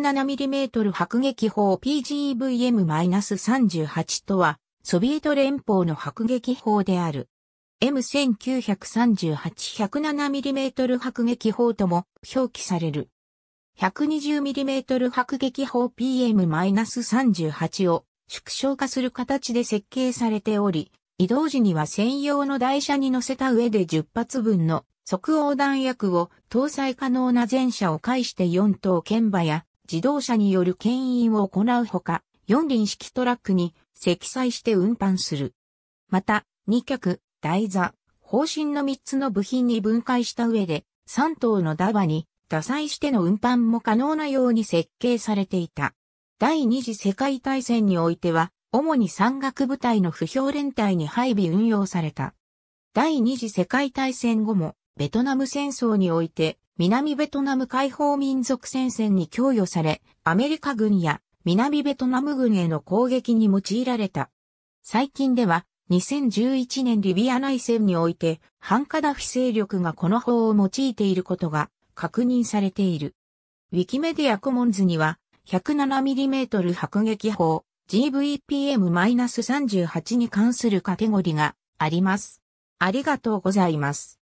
107mm 迫撃砲 PGVM-38 とは、ソビエト連邦の迫撃砲である。M1938-107mm 迫撃砲とも表記される。120mm 迫撃砲 PM-38 を縮小化する形で設計されており、移動時には専用の台車に乗せた上で10発分の即応弾薬を搭載可能な全車を介して4等剣馬や自動車による牽引を行うほか、四輪式トラックに積載して運搬する。また、2脚、台座、方針の3つの部品に分解した上で、3頭のダバに多彩しての運搬も可能なように設計されていた。第二次世界大戦においては、主に山岳部隊の不評連隊に配備運用された。第二次世界大戦後も、ベトナム戦争において、南ベトナム解放民族戦線に供与され、アメリカ軍や南ベトナム軍への攻撃に用いられた。最近では、2011年リビア内戦において、反カダフィ勢力がこの法を用いていることが確認されている。ウィキメディアコモンズには、107mm 迫撃砲 GVPM-38 に関するカテゴリがあります。ありがとうございます。